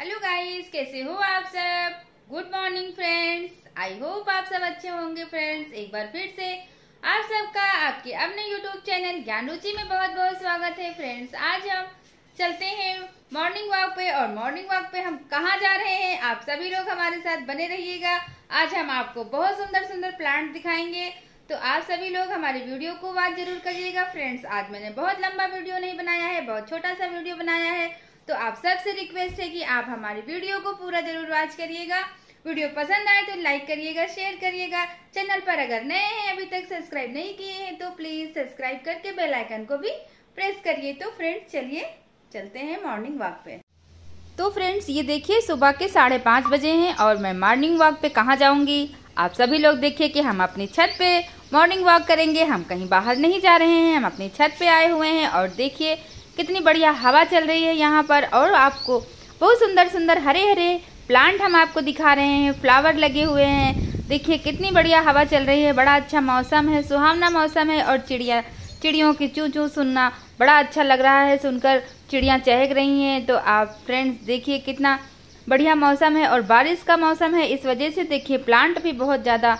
hello guys कैसे हो आप सब good morning friends I hope आप सब अच्छे होंगे फ्रेंड्स एक बार फिर से आप सबका आपके अपने यूट्यूब चैनल ज्ञान रुचि में बहुत बहुत स्वागत है फ्रेंड्स आज हम चलते हैं मॉर्निंग वॉक पे और मॉर्निंग वॉक पे हम कहाँ जा रहे हैं आप सभी लोग हमारे साथ बने रहिएगा आज हम आपको बहुत सुंदर सुंदर प्लांट दिखाएंगे तो आप सभी लोग हमारे वीडियो को वॉच जरूर करिएगा फ्रेंड्स आज मैंने बहुत लंबा वीडियो नहीं बनाया है बहुत छोटा सा वीडियो बनाया है तो आप सबसे रिक्वेस्ट है कि आप हमारी वीडियो को पूरा जरूर वॉच करिएगा वीडियो पसंद आए तो लाइक करिएगा शेयर करिएगा चैनल पर अगर नए हैं अभी तक सब्सक्राइब नहीं किए हैं तो प्लीज सब्सक्राइब करके बेल आइकन को भी प्रेस करिए तो फ्रेंड्स चलिए चलते हैं मॉर्निंग वॉक पे तो फ्रेंड्स ये देखिए सुबह के साढ़े पाँच बजे हैं और मैं मॉर्निंग वॉक पे कहाँ जाऊंगी आप सभी लोग देखिए कि हम अपनी छत पे मॉर्निंग वॉक करेंगे हम कहीं बाहर नहीं जा रहे हैं हम अपनी छत पे आए हुए हैं और देखिए कितनी बढ़िया हवा चल रही है यहाँ पर और आपको बहुत सुंदर सुंदर हरे हरे प्लांट हम आपको दिखा रहे हैं फ्लावर लगे हुए हैं देखिए कितनी बढ़िया हवा चल रही है बड़ा अच्छा मौसम है सुहावना मौसम है और चिड़िया चिड़ियों की चू चू सुनना बड़ा अच्छा लग रहा है सुनकर चिड़ियाँ चहक रही हैं तो आप फ्रेंड्स देखिए कितना बढ़िया मौसम है और बारिश का मौसम है इस वजह से देखिए प्लांट भी बहुत ज़्यादा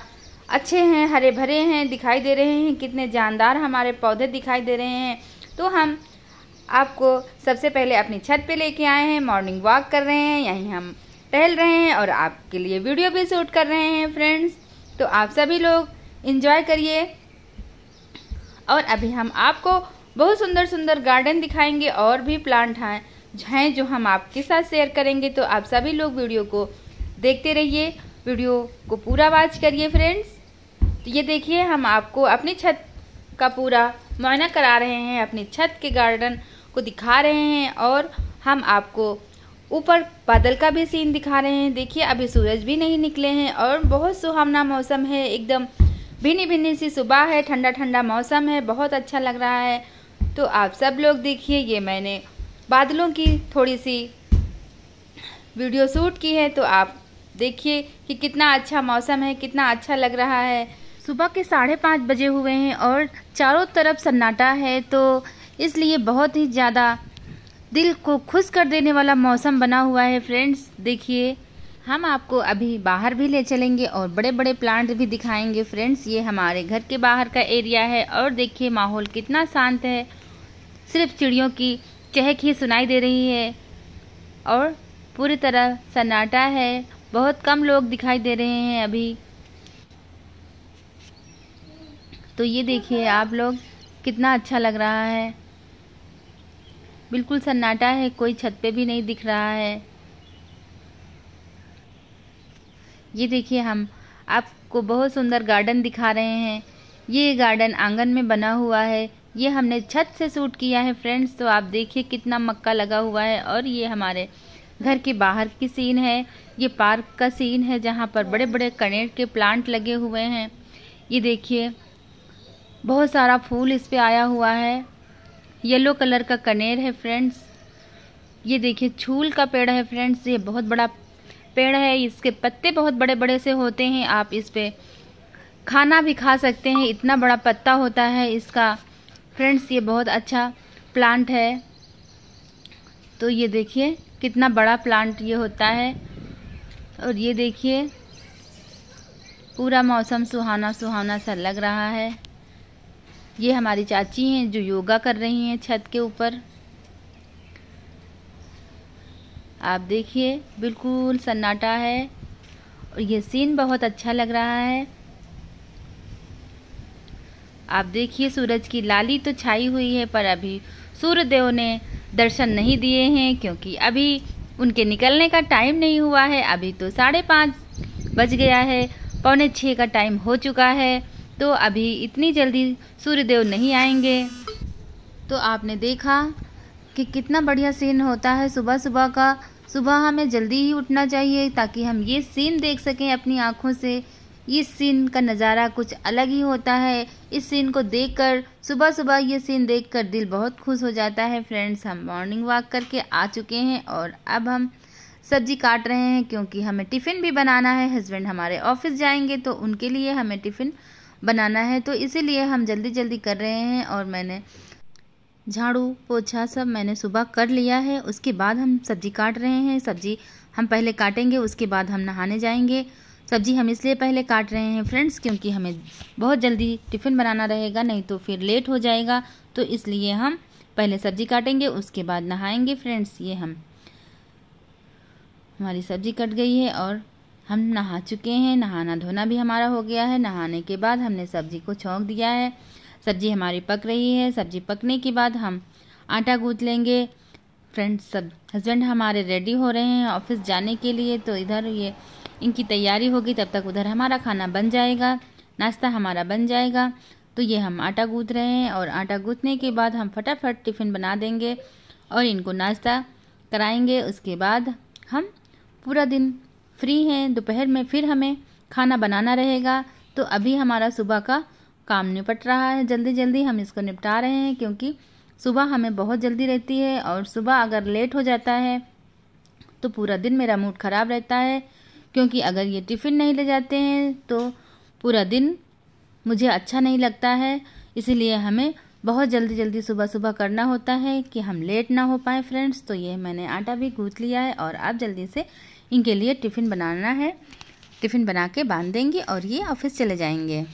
अच्छे हैं हरे भरे हैं दिखाई दे रहे हैं कितने जानदार हमारे पौधे दिखाई दे रहे हैं तो हम आपको सबसे पहले अपनी छत पे लेके आए हैं मॉर्निंग वॉक कर रहे हैं यहीं हम टहल रहे हैं और आपके लिए वीडियो भी शूट कर रहे हैं फ्रेंड्स तो आप सभी लोग इन्जॉय करिए और अभी हम आपको बहुत सुंदर सुंदर गार्डन दिखाएंगे और भी प्लांट हैं हैं जो हम आपके साथ शेयर करेंगे तो आप सभी लोग वीडियो को देखते रहिए वीडियो को पूरा वॉच करिए फ्रेंड्स तो ये देखिए हम आपको अपनी छत का पूरा मुआयना करा रहे हैं अपनी छत के गार्डन को दिखा रहे हैं और हम आपको ऊपर बादल का भी सीन दिखा रहे हैं देखिए अभी सूरज भी नहीं निकले हैं और बहुत सुहावना मौसम है एकदम भिनी भिनी सी सुबह है ठंडा ठंडा मौसम है बहुत अच्छा लग रहा है तो आप सब लोग देखिए ये मैंने बादलों की थोड़ी सी वीडियो शूट की है तो आप देखिए कि कितना अच्छा मौसम है कितना अच्छा लग रहा है सुबह के साढ़े पाँच बजे हुए हैं और चारों तरफ सन्नाटा है तो इसलिए बहुत ही ज़्यादा दिल को खुश कर देने वाला मौसम बना हुआ है फ्रेंड्स देखिए हम आपको अभी बाहर भी ले चलेंगे और बड़े बड़े प्लांट भी दिखाएंगे फ्रेंड्स ये हमारे घर के बाहर का एरिया है और देखिए माहौल कितना शांत है सिर्फ चिड़ियों की चहक ही सुनाई दे रही है और पूरी तरह सन्नाटा है बहुत कम लोग दिखाई दे रहे हैं अभी तो ये देखिए आप लोग कितना अच्छा लग रहा है बिल्कुल सन्नाटा है कोई छत पे भी नहीं दिख रहा है ये देखिए हम आपको बहुत सुंदर गार्डन दिखा रहे हैं ये गार्डन आंगन में बना हुआ है ये हमने छत से सूट किया है फ्रेंड्स तो आप देखिए कितना मक्का लगा हुआ है और ये हमारे घर के बाहर की सीन है ये पार्क का सीन है जहाँ पर बड़े बड़े कनेर के प्लांट लगे हुए हैं ये देखिए बहुत सारा फूल इस पर आया हुआ है येलो कलर का कनेर है फ्रेंड्स ये देखिए छूल का पेड़ है फ्रेंड्स ये बहुत बड़ा पेड़ है इसके पत्ते बहुत बड़े बड़े से होते हैं आप इस पर खाना भी खा सकते हैं इतना बड़ा पत्ता होता है इसका फ्रेंड्स ये बहुत अच्छा प्लांट है तो ये देखिए कितना बड़ा प्लांट ये होता है और ये देखिए पूरा मौसम सुहाना सुहाना सा लग रहा है ये हमारी चाची हैं जो योगा कर रही हैं छत के ऊपर आप देखिए बिल्कुल सन्नाटा है और ये सीन बहुत अच्छा लग रहा है आप देखिए सूरज की लाली तो छाई हुई है पर अभी सूर्यदेव ने दर्शन नहीं दिए हैं क्योंकि अभी उनके निकलने का टाइम नहीं हुआ है अभी तो साढ़े पाँच बज गया है पौने छः का टाइम हो चुका है तो अभी इतनी जल्दी सूर्यदेव नहीं आएंगे तो आपने देखा कि कितना बढ़िया सीन होता है सुबह सुबह का सुबह हमें जल्दी ही उठना चाहिए ताकि हम ये सीन देख सकें अपनी आँखों से इस सीन का नज़ारा कुछ अलग ही होता है इस सीन को देखकर सुबह सुबह ये सीन देखकर दिल बहुत खुश हो जाता है फ्रेंड्स हम मॉर्निंग वॉक करके आ चुके हैं और अब हम सब्जी काट रहे हैं क्योंकि हमें टिफ़िन भी बनाना है हस्बैंड हमारे ऑफिस जाएंगे तो उनके लिए हमें टिफ़िन बनाना है तो इसीलिए हम जल्दी जल्दी कर रहे हैं और मैंने झाड़ू पोछा सब मैंने सुबह कर लिया है उसके बाद हम सब्ज़ी काट रहे हैं सब्ज़ी हम पहले काटेंगे उसके बाद हम नहाने जाएंगे सब्ज़ी हम इसलिए पहले काट रहे हैं फ्रेंड्स क्योंकि हमें बहुत जल्दी टिफ़िन बनाना रहेगा नहीं तो फिर लेट हो जाएगा तो इसलिए हम पहले सब्ज़ी काटेंगे उसके बाद नहाएंगे फ्रेंड्स ये हम हमारी सब्ज़ी कट गई है और हम नहा चुके हैं नहाना धोना भी हमारा हो गया है नहाने के बाद हमने सब्जी को छोंक दिया है सब्जी हमारी पक रही है सब्जी पकने के बाद हम आटा गूँथ लेंगे फ्रेंड्स सब हस्बैंड हमारे रेडी हो रहे हैं ऑफिस जाने के लिए तो इधर ये इनकी तैयारी होगी तब तक उधर हमारा खाना बन जाएगा नाश्ता हमारा बन जाएगा तो ये हम आटा गूँथ रहे हैं और आटा गूँथने के बाद हम फटाफट टिफ़िन बना देंगे और इनको नाश्ता कराएंगे उसके बाद हम पूरा दिन फ्री हैं दोपहर में फिर हमें खाना बनाना रहेगा तो अभी हमारा सुबह का काम निपट रहा है जल्दी जल्दी हम इसको निपटा रहे हैं क्योंकि सुबह हमें बहुत जल्दी रहती है और सुबह अगर लेट हो जाता है तो पूरा दिन मेरा मूड ख़राब रहता है क्योंकि अगर ये टिफ़िन नहीं ले जाते हैं तो पूरा दिन मुझे अच्छा नहीं लगता है इसीलिए हमें बहुत जल्दी जल्दी सुबह सुबह करना होता है कि हम लेट ना हो पाए फ्रेंड्स तो ये मैंने आटा भी गूँथ लिया है और आप जल्दी से इनके लिए टिफ़िन बनाना है टिफ़िन बना के बांध देंगे और ये ऑफिस चले जाएंगे